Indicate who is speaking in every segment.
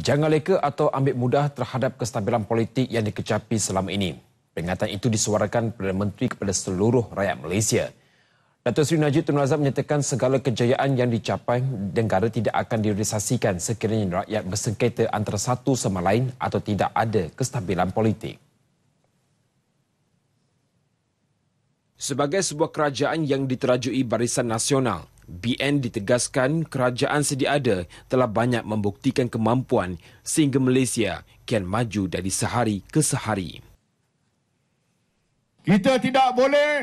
Speaker 1: Jangan leka atau ambil mudah terhadap kestabilan politik yang dikecapi selama ini. Peringatan itu disuarakan Perdana Menteri kepada seluruh rakyat Malaysia. Datuk Seri Najib Tun Razak menyatakan segala kejayaan yang dicapai negara tidak akan direalisasikan sekiranya rakyat bersengketa antara satu sama lain atau tidak ada kestabilan politik. Sebagai sebuah kerajaan yang diterajui barisan nasional, BN ditegaskan kerajaan sedia ada telah banyak membuktikan kemampuan sehingga Malaysia kian maju dari sehari ke sehari.
Speaker 2: Kita tidak boleh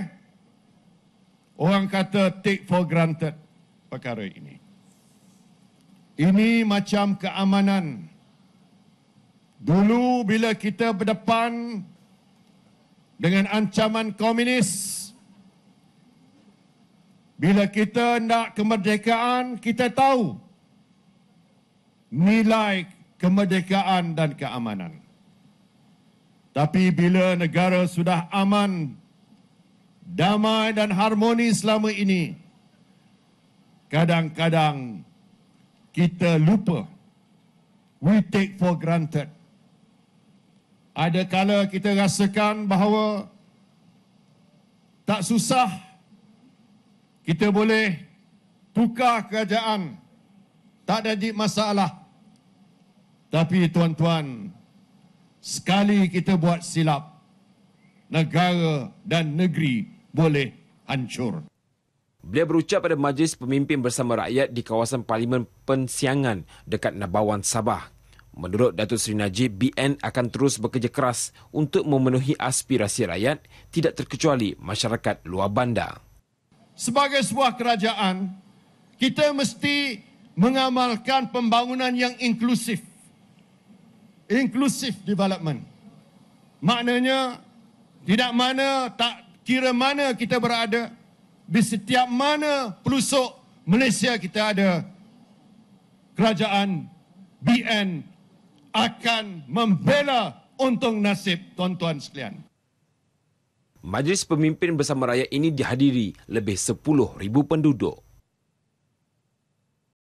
Speaker 2: orang kata take for granted perkara ini. Ini macam keamanan. Dulu bila kita berdepan dengan ancaman komunis, bila kita nak kemerdekaan, kita tahu nilai kemerdekaan dan keamanan. Tapi bila negara sudah aman, damai dan harmoni selama ini, kadang-kadang kita lupa. We take for granted. Ada kala kita rasakan bahawa tak susah kita boleh tukar kerajaan tak ada masalah tapi tuan-tuan sekali kita buat silap negara dan negeri boleh hancur Beliau berucap pada
Speaker 1: majlis pemimpin bersama rakyat di kawasan Parlimen Pensiangan dekat Nabawan Sabah. Menurut Datuk Seri Najib, BN akan terus bekerja keras untuk memenuhi aspirasi rakyat tidak terkecuali masyarakat luar bandar
Speaker 2: sebagai sebuah kerajaan, kita mesti mengamalkan pembangunan yang inklusif. Inklusif development. Maknanya, tidak mana, tak kira mana kita berada, di setiap mana pelusuk Malaysia kita ada, kerajaan BN akan membela untung nasib tuan-tuan sekalian.
Speaker 1: Majlis pemimpin bersama rakyat ini dihadiri lebih 10,000 penduduk.